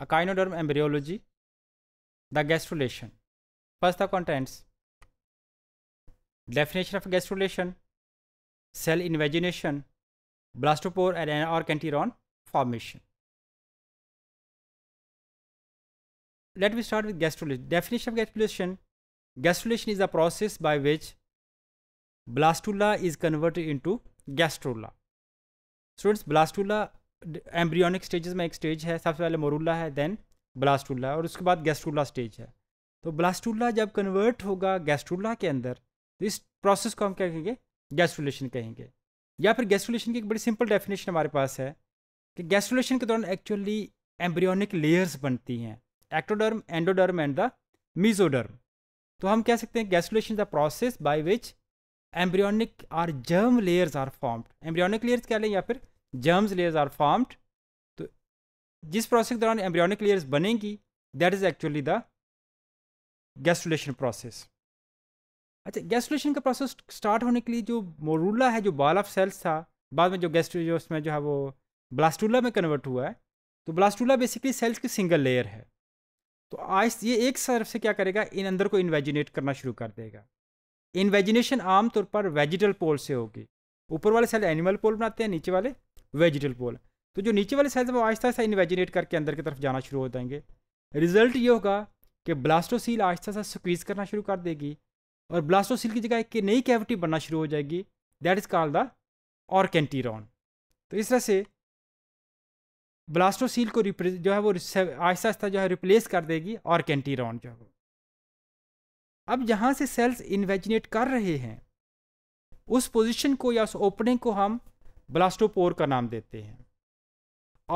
echinoderm embryology, the gastrulation. First, the contents definition of gastrulation, cell invagination, blastopore and arcantiron formation. Let me start with gastrulation. Definition of gastrulation Gastrulation is a process by which blastula is converted into gastrula. Students, blastula embryonic stages में एक stage है सबसे पहले morula है then blastula और उसके बाद gastrula stage है तो ब्लास्टूला जब कन्वर्ट होगा गैस्ट्रूला के अंदर तो इस प्रोसेस को हम क्या कहेंगे गैस्ट्रुलेशन कहेंगे या फिर गैस्ट्रुलेशन की एक बड़ी सिंपल डेफिनेशन हमारे पास है कि गैस्ट्रुलेशन के दौरान एक्चुअली एम्ब्रियोनिक लेयर्स बनती हैं ectoderm endoderm and the mesoderm तो हम कह सकते हैं gastrulation the process by which embryonic are germ layers are formed embryonic layers क्या लें या फिर जर्म्स लेयर्स आर फॉर्म्ड तो जिस प्रोसेस के दौरान एम्ब्रियोनिक लेयर्स बनेंगी that is actually the gastrulation process अच्छा गैस्ट्रोलेशन का प्रोसेस स्टार्ट होने के लिए जो मोरूला है जो बॉल ऑफ सेल्स था बाद में जो गैस्ट जो उसमें जो है वो ब्लास्टूला में कन्वर्ट हुआ है तो ब्लास्टूला बेसिकली सेल्स की सिंगल लेयर है तो आज ये एक तरफ से क्या करेगा इन अंदर को इन्वेजिनेट करना शुरू कर देगा इन्वेजिनेशन आमतौर पर वेजिटल पोल से होगी ऊपर वाले सेल एनिमल पोल बनाते हैं नीचे वाले वेजिटल पोल तो जो नीचे वाले सेल्स हैं वो आहिस्ता आहिस्ता इन्वेजिनेट करके अंदर की तरफ जाना शुरू हो जाएंगे रिजल्ट ये होगा कि ब्लास्टोसील आहिस्ता आहिस्ता स्क्वीज़ करना शुरू कर देगी और ब्लास्टोसील की जगह एक नई कैविटी बनना शुरू हो जाएगी that is called the archenteron तो इस तरह से ब्लास्टोसील को जो है वो आहिस्ता आहिस्ता जो है रिप्लेस कर देगी और जो है वो अब जहाँ से सेल्स इन्वेजिनेट कर रहे हैं उस पोजिशन को या उस ओपनिंग को हम ब्लास्टोपोर का नाम देते हैं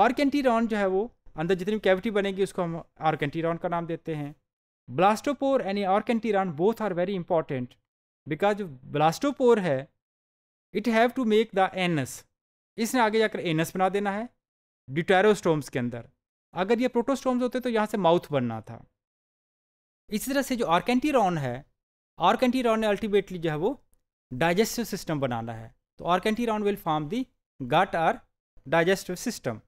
आर्केंटीरॉन जो है वो अंदर जितनी कैविटी बनेगी उसको हम आर्केंटीरॉन का नाम देते हैं blastopore and archenteron both are very important because जो ब्लास्टोपोर है it have to make the anus इसने आगे जाकर एनस बना देना है डिटेरोस्टोम्स के अंदर अगर ये प्रोटोस्टोम्स होते तो यहाँ से माउथ बनना था इसी तरह से जो आर्केंटीरॉन है आर्केंटीरॉन ने अल्टीमेटली जो है वो डाइजेस्टिव सिस्टम बनाना है तो archenteron will form the gut or digestive system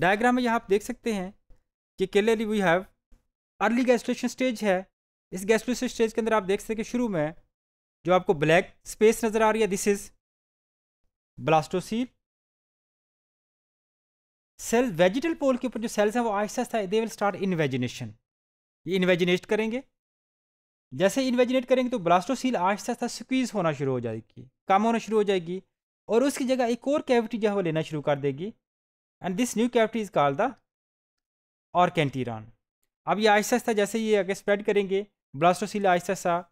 diagram में यहाँ आप देख सकते हैं कि clearly we have early gastrulation stage है इस गैस्ट्रेशन स्टेज के अंदर आप देख सकते हैं कि शुरू में जो आपको ब्लैक स्पेस नज़र आ रही है this is blastocoel cell vegetal pole के ऊपर जो सेल्स हैं वो आहिस्ता आहिस्ता दे विल स्टार्ट इन्वेजिनेशन ये इन्वेजिनेट करेंगे जैसे इन्वेजिनेट करेंगे तो ब्लास्टोसील आहिस्ता आहिस्ता स्क्वीज़ होना शुरू हो जाएगी कम होना शुरू हो जाएगी और उसकी जगह एक और कैविटी जो है वो लेना शुरू कर देगी and this new cavity is called the archenteron अब ये आहिस्ता आहिस्ता जैसे ये आगे स्प्रेड करेंगे ब्लास्टोसील आहिस्ता आहिस्ता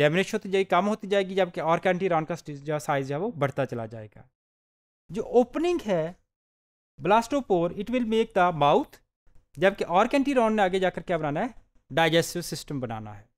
डेमिनेश होती जाएगी कम होती जाएगी जबकि और कैंटीरान का जो साइज है वो बढ़ता चला जाएगा जो ओपनिंग है blastopore it will make the mouth जबकि और कैंटीरान ने आगे जाकर क्या बनाना है डाइजेस्टिव सिस्टम बनाना है